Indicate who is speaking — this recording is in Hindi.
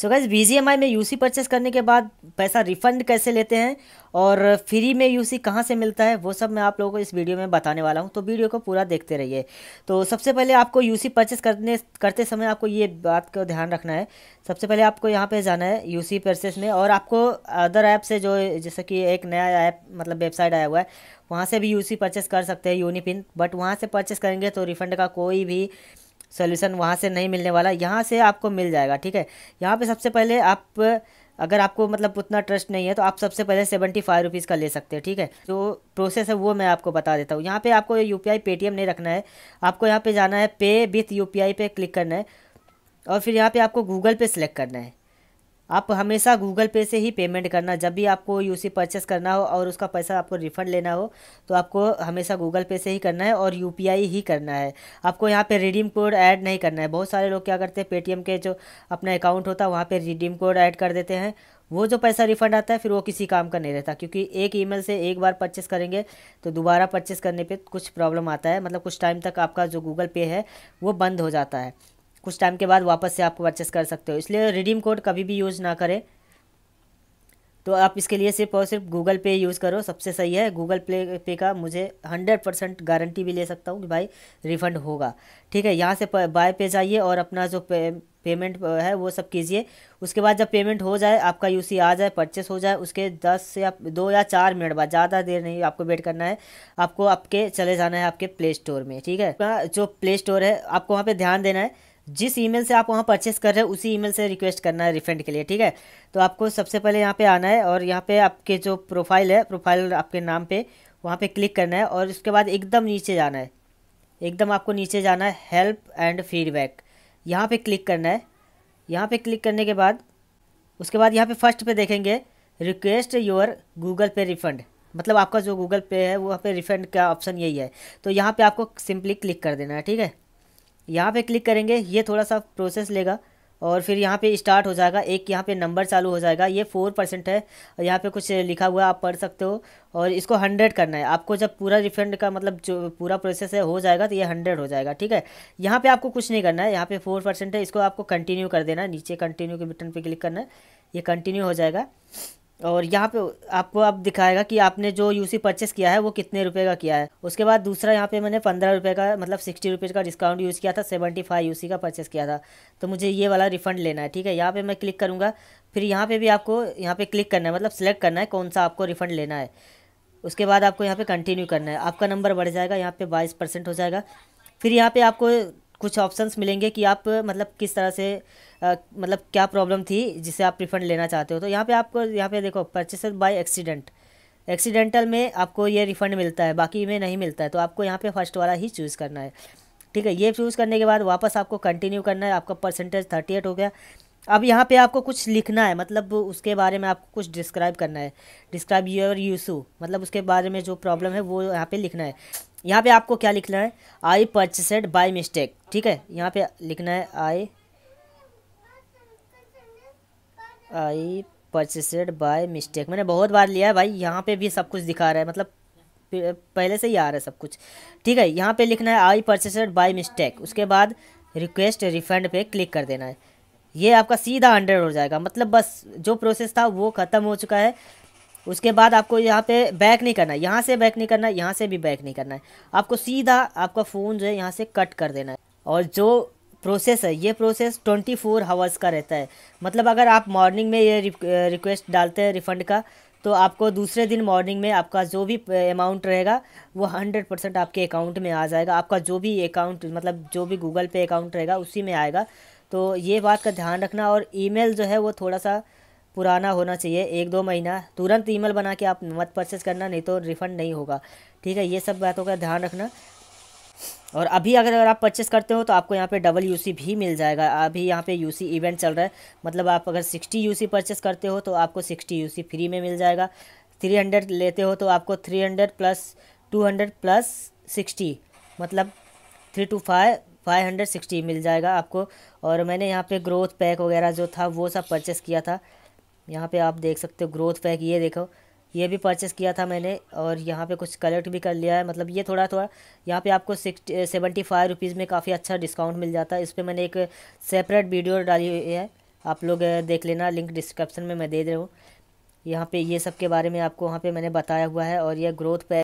Speaker 1: so guys we G M I में यू सी परचेस करने के बाद पैसा रिफंड कैसे लेते हैं और फ्री में यू सी कहाँ से मिलता है वो सब मैं आप लोगों को इस वीडियो में बताने वाला हूँ तो वीडियो को पूरा देखते रहिए तो सबसे पहले आपको यू सी परचेस करने करते समय आपको ये बात का ध्यान रखना है सबसे पहले आपको यहाँ पे जाना है यू सी परचेस में और आपको अदर ऐप से जो जैसे कि एक नया ऐप मतलब वेबसाइट आया हुआ है वहाँ से भी यू सी परचेस कर सकते हैं यूनिपिन बट वहाँ से परचेस करेंगे तो रिफंड का कोई भी सोल्यूशन वहाँ से नहीं मिलने वाला यहाँ से आपको मिल जाएगा ठीक है यहाँ पे सबसे पहले आप अगर आपको मतलब उतना ट्रस्ट नहीं है तो आप सबसे पहले सेवेंटी फाइव रुपीज़ का ले सकते हैं ठीक है जो प्रोसेस है वो मैं आपको बता देता हूँ यहाँ पे आपको यू पी आई पेटीएम नहीं रखना है आपको यहाँ पे जाना है पे विथ यू पी आई पे क्लिक करना है और फिर यहाँ पे आपको गूगल पे सेलेक्ट करना है आप हमेशा गूगल पे से ही पेमेंट करना जब भी आपको यूसी परचेस करना हो और उसका पैसा आपको रिफ़ंड लेना हो तो आपको हमेशा गूगल पे से ही करना है और यूपीआई ही करना है आपको यहाँ पे रिडीम कोड ऐड नहीं करना है बहुत सारे लोग क्या करते हैं पेटीएम के जो अपना अकाउंट होता है वहाँ पर रिडीम कोड ऐड कर देते हैं वो जो पैसा रिफंड आता है फिर वो किसी काम का नहीं रहता क्योंकि एक ईमेल से एक बार परचेस करेंगे तो दोबारा परचेस करने पे कुछ प्रॉब्लम आता है मतलब कुछ टाइम तक आपका जो गूगल पे है वो बंद हो जाता है कुछ टाइम के बाद वापस से आप परचेस कर सकते हो इसलिए रिडीम कोड कभी भी यूज़ ना करें तो आप इसके लिए सिर्फ और सिर्फ गूगल पे यूज़ करो सबसे सही है गूगल पे पे का मुझे हंड्रेड परसेंट गारंटी भी ले सकता हूँ कि भाई रिफ़ंड होगा ठीक है यहाँ से बाय पे जाइए और अपना जो पे, पेमेंट है वो सब कीजिए उसके बाद जब पेमेंट हो जाए आपका यूसी आ जाए परचेस हो जाए उसके दस से आप दो या चार मिनट बाद ज़्यादा देर नहीं आपको वेट करना है आपको आपके चले जाना है आपके प्ले स्टोर में ठीक है जो प्ले स्टोर है आपको वहाँ पर ध्यान देना है जिस ईमेल से आप वहाँ परचेस कर रहे हैं उसी ईमेल से रिक्वेस्ट करना है रिफंड के लिए ठीक है तो आपको सबसे पहले यहाँ पे आना है और यहाँ पे आपके जो प्रोफाइल है प्रोफाइल आपके नाम पे वहाँ पे क्लिक करना है और उसके बाद एकदम नीचे जाना है एकदम आपको नीचे जाना है हेल्प एंड फीडबैक यहाँ पर क्लिक करना है यहाँ पर क्लिक करने के बाद उसके बाद यहाँ पर फर्स्ट पर देखेंगे request your Google Pay refund मतलब आपका जो गूगल पे है वहाँ पर रिफंड का ऑप्शन यही है तो यहाँ पर आपको सिंपली क्लिक कर देना है ठीक है यहाँ पे क्लिक करेंगे ये थोड़ा सा प्रोसेस लेगा और फिर यहाँ पे स्टार्ट हो जाएगा एक यहाँ पे नंबर चालू हो जाएगा ये फोर परसेंट है यहाँ पे कुछ लिखा हुआ आप पढ़ सकते हो और इसको हंड्रेड करना है आपको जब पूरा रिफंड का मतलब जो पूरा प्रोसेस है हो जाएगा तो ये हंड्रेड हो जाएगा ठीक है यहाँ पे आपको कुछ नहीं करना है यहाँ पे फोर परसेंट है इसको आपको कंटिन्यू कर देना है नीचे कंटिन्यू के बटन पर क्लिक करना है ये कंटिन्यू हो जाएगा और यहाँ पे आपको आप दिखाएगा कि आपने जो यूसी परचेस किया है वो कितने रुपए का किया है उसके बाद दूसरा यहाँ पे मैंने पंद्रह रुपये का मतलब सिक्सटी रुपीज़ का डिस्काउंट यूज़ किया था सेवेंटी फाइव यू का परचेस किया था तो मुझे ये वाला रिफंड लेना है ठीक है यहाँ पे मैं क्लिक करूँगा फिर यहाँ पे भी आपको यहाँ पे क्लिक करना है मतलब सेलेक्ट करना है कौन सा आपको रिफंड लेना है उसके बाद आपको यहाँ पर कंटिन्यू करना है आपका नंबर बढ़ जाएगा यहाँ पर बाईस हो जाएगा फिर यहाँ पर आपको कुछ ऑप्शंस मिलेंगे कि आप मतलब किस तरह से आ, मतलब क्या प्रॉब्लम थी जिसे आप रिफंड लेना चाहते हो तो यहाँ पे आपको यहाँ पे देखो परचेस बाय एक्सीडेंट एक्सीडेंटल में आपको ये रिफ़ंड मिलता है बाकी में नहीं मिलता है तो आपको यहाँ पे फर्स्ट वाला ही चूज़ करना है ठीक है ये चूज़ करने के बाद वापस आपको कंटिन्यू करना है आपका परसेंटेज थर्टी एट हो गया अब यहाँ पर आपको कुछ लिखना है मतलब उसके बारे में आपको कुछ डिस्क्राइब करना है डिस्क्राइब योर यूसू मतलब उसके बारे में जो प्रॉब्लम है वो यहाँ पर लिखना है यहाँ पे आपको क्या लिखना है आई परचेसड बाई मिस्टेक ठीक है यहाँ पे लिखना है आई आई परचेसेड बाई मिस्टेक मैंने बहुत बार लिया है भाई यहाँ पे भी सब कुछ दिखा रहा है मतलब पहले से ही आ रहा है सब कुछ ठीक है यहाँ पे लिखना है आई परचेसेड बाई मिस्टेक उसके बाद रिक्वेस्ट रिफंड पे क्लिक कर देना है ये आपका सीधा हंड्रेड हो जाएगा मतलब बस जो प्रोसेस था वो ख़त्म हो चुका है उसके बाद आपको यहाँ पे बैक नहीं करना है यहाँ से बैक नहीं करना है यहाँ से भी बैक नहीं करना है आपको सीधा आपका फ़ोन जो है यहाँ से कट कर देना है और जो प्रोसेस है ये प्रोसेस 24 फोर हावर्स का रहता है मतलब अगर आप मॉर्निंग में ये रिक्वेस्ट डालते हैं रिफ़ंड का तो आपको दूसरे दिन मॉर्निंग में आपका जो भी अमाउंट रहेगा वो हंड्रेड परसेंट आपके अकाउंट में आ जाएगा आपका जो भी अकाउंट मतलब जो भी गूगल पे अकाउंट रहेगा उसी में आएगा तो ये बात का ध्यान रखना और ईमेल जो है वो थोड़ा सा पुराना होना चाहिए एक दो महीना तुरंत ईमेल बना के आप मत परचेस करना नहीं तो रिफ़ंड नहीं होगा ठीक है ये सब बातों का ध्यान रखना और अभी अगर अगर आप परचेस करते हो तो आपको यहाँ पे डबल यूसी भी मिल जाएगा अभी यहाँ पे यूसी इवेंट चल रहा है मतलब आप अगर सिक्सटी यूसी परचेस करते हो तो आपको सिक्सटी यूसी फ्री में मिल जाएगा हंड्रेड लेते हो तो आपको hundred plus hundred plus sixty मतलब three two five five hundred sixty मिल जाएगा आपको और मैंने यहाँ पे ग्रोथ पैक वगैरह जो था वो सब परचेस किया था यहाँ पे आप देख सकते हो ग्रोथ पैक ये देखो ये भी परचेस किया था मैंने और यहाँ पे कुछ कलेक्ट भी कर लिया है मतलब ये थोड़ा थोड़ा यहाँ पे आपको सिक्सटी सेवेंटी फाइव रुपीज़ में काफ़ी अच्छा डिस्काउंट मिल जाता है इस पर मैंने एक सेपरेट वीडियो डाली हुई है आप लोग देख लेना लिंक डिस्क्रिप्शन में मैं दे दे रहा हूँ यहाँ पे ये सब के बारे में आपको वहाँ पे मैंने बताया हुआ है और यह ग्रोथ पैक